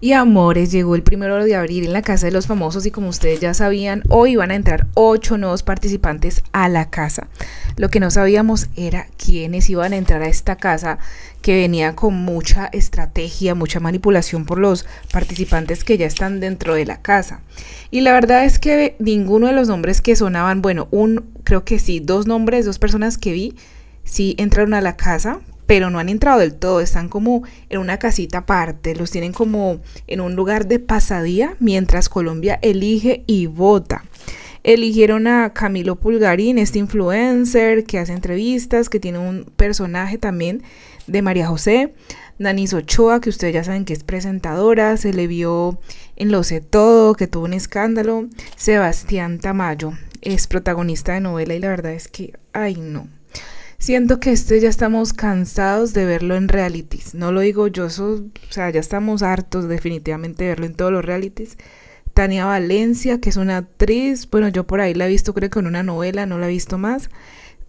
y amores, llegó el primero de abril en la Casa de los Famosos y como ustedes ya sabían, hoy van a entrar ocho nuevos participantes a la casa. Lo que no sabíamos era quiénes iban a entrar a esta casa que venía con mucha estrategia, mucha manipulación por los participantes que ya están dentro de la casa. Y la verdad es que ninguno de los nombres que sonaban, bueno, un creo que sí, dos nombres, dos personas que vi, sí entraron a la casa, pero no han entrado del todo, están como en una casita aparte, los tienen como en un lugar de pasadía mientras Colombia elige y vota. Eligieron a Camilo Pulgarín, este influencer que hace entrevistas, que tiene un personaje también de María José. Danis Ochoa, que ustedes ya saben que es presentadora, se le vio en Lo sé todo, que tuvo un escándalo. Sebastián Tamayo es protagonista de novela y la verdad es que, ay no, Siento que este ya estamos cansados de verlo en realities. No lo digo yo, o sea, ya estamos hartos definitivamente de verlo en todos los realities. Tania Valencia, que es una actriz, bueno, yo por ahí la he visto creo que en una novela, no la he visto más.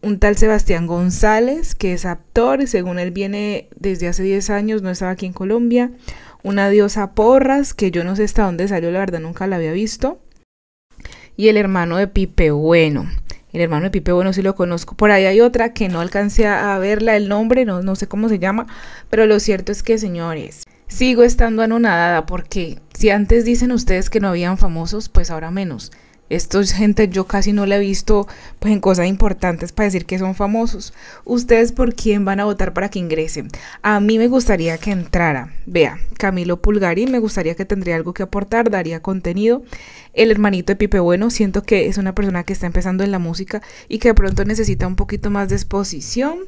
Un tal Sebastián González, que es actor, y según él viene desde hace 10 años, no estaba aquí en Colombia. Una diosa Porras, que yo no sé hasta dónde salió, la verdad nunca la había visto. Y el hermano de Pipe Bueno. El hermano de Pipe Bueno sí lo conozco. Por ahí hay otra que no alcancé a verla, el nombre, no, no sé cómo se llama. Pero lo cierto es que, señores, sigo estando anonadada porque si antes dicen ustedes que no habían famosos, pues ahora menos. Estos gente yo casi no la he visto pues, en cosas importantes para decir que son famosos. ¿Ustedes por quién van a votar para que ingresen? A mí me gustaría que entrara. Vea, Camilo Pulgari, me gustaría que tendría algo que aportar, daría contenido. El hermanito de Pipe Bueno, siento que es una persona que está empezando en la música y que de pronto necesita un poquito más de exposición.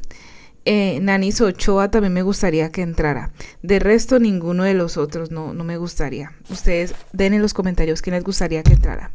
Eh, Nanis Ochoa también me gustaría que entrara. De resto, ninguno de los otros no, no me gustaría. Ustedes den en los comentarios quién les gustaría que entrara.